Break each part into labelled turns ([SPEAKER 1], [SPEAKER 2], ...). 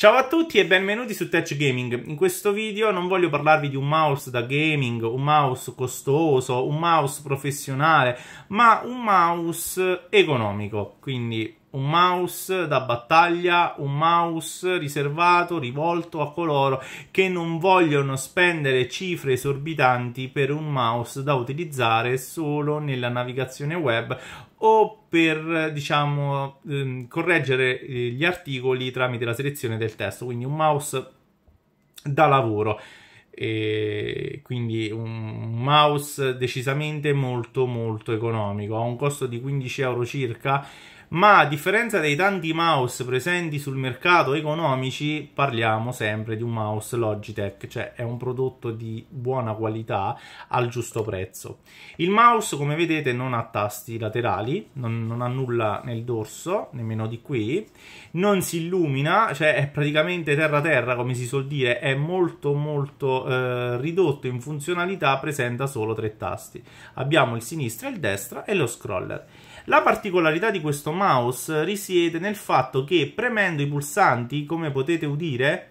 [SPEAKER 1] Ciao a tutti e benvenuti su Touch Gaming. In questo video non voglio parlarvi di un mouse da gaming, un mouse costoso, un mouse professionale, ma un mouse economico, quindi un mouse da battaglia, un mouse riservato, rivolto a coloro che non vogliono spendere cifre esorbitanti per un mouse da utilizzare solo nella navigazione web o per diciamo ehm, correggere eh, gli articoli tramite la selezione del testo, quindi un mouse da lavoro. E quindi un mouse decisamente molto molto economico ha un costo di 15 euro circa ma a differenza dei tanti mouse presenti sul mercato economici, parliamo sempre di un mouse Logitech, cioè è un prodotto di buona qualità al giusto prezzo. Il mouse, come vedete, non ha tasti laterali, non, non ha nulla nel dorso, nemmeno di qui, non si illumina, cioè è praticamente terra terra, come si suol dire, è molto molto eh, ridotto in funzionalità, presenta solo tre tasti. Abbiamo il sinistro, il destro e lo scroller. La particolarità di questo mouse mouse risiede nel fatto che premendo i pulsanti, come potete udire,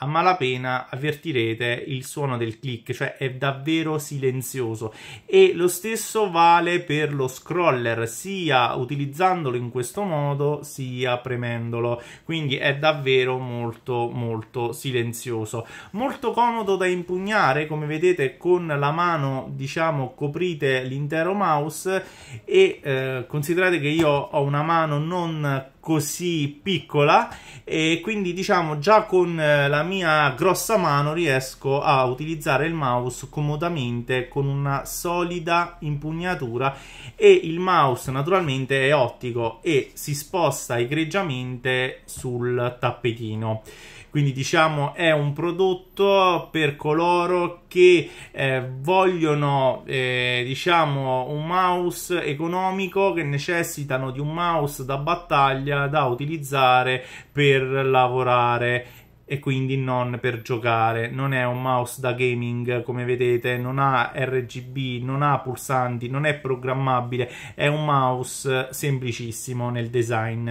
[SPEAKER 1] a malapena avvertirete il suono del click, cioè è davvero silenzioso e lo stesso vale per lo scroller, sia utilizzandolo in questo modo sia premendolo, quindi è davvero molto molto silenzioso. Molto comodo da impugnare, come vedete con la mano diciamo coprite l'intero mouse e eh, considerate che io ho una mano non così piccola e quindi diciamo già con eh, la mia grossa mano riesco a utilizzare il mouse comodamente con una solida impugnatura e il mouse naturalmente è ottico e si sposta egregiamente sul tappetino quindi diciamo è un prodotto per coloro che eh, vogliono eh, diciamo un mouse economico che necessitano di un mouse da battaglia da utilizzare per lavorare e quindi non per giocare. Non è un mouse da gaming, come vedete, non ha RGB, non ha pulsanti, non è programmabile, è un mouse semplicissimo nel design.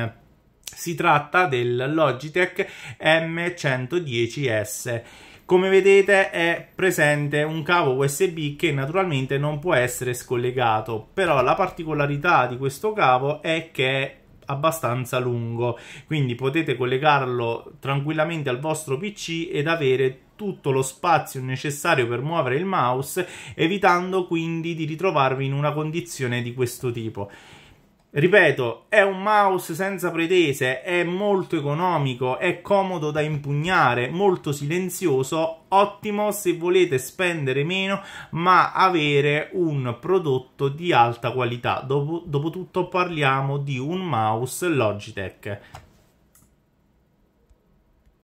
[SPEAKER 1] Si tratta del Logitech M110S. Come vedete è presente un cavo USB che naturalmente non può essere scollegato, però la particolarità di questo cavo è che è abbastanza lungo, quindi potete collegarlo tranquillamente al vostro PC ed avere tutto lo spazio necessario per muovere il mouse, evitando quindi di ritrovarvi in una condizione di questo tipo. Ripeto, è un mouse senza pretese, è molto economico, è comodo da impugnare, molto silenzioso, ottimo se volete spendere meno ma avere un prodotto di alta qualità. dopotutto parliamo di un mouse Logitech.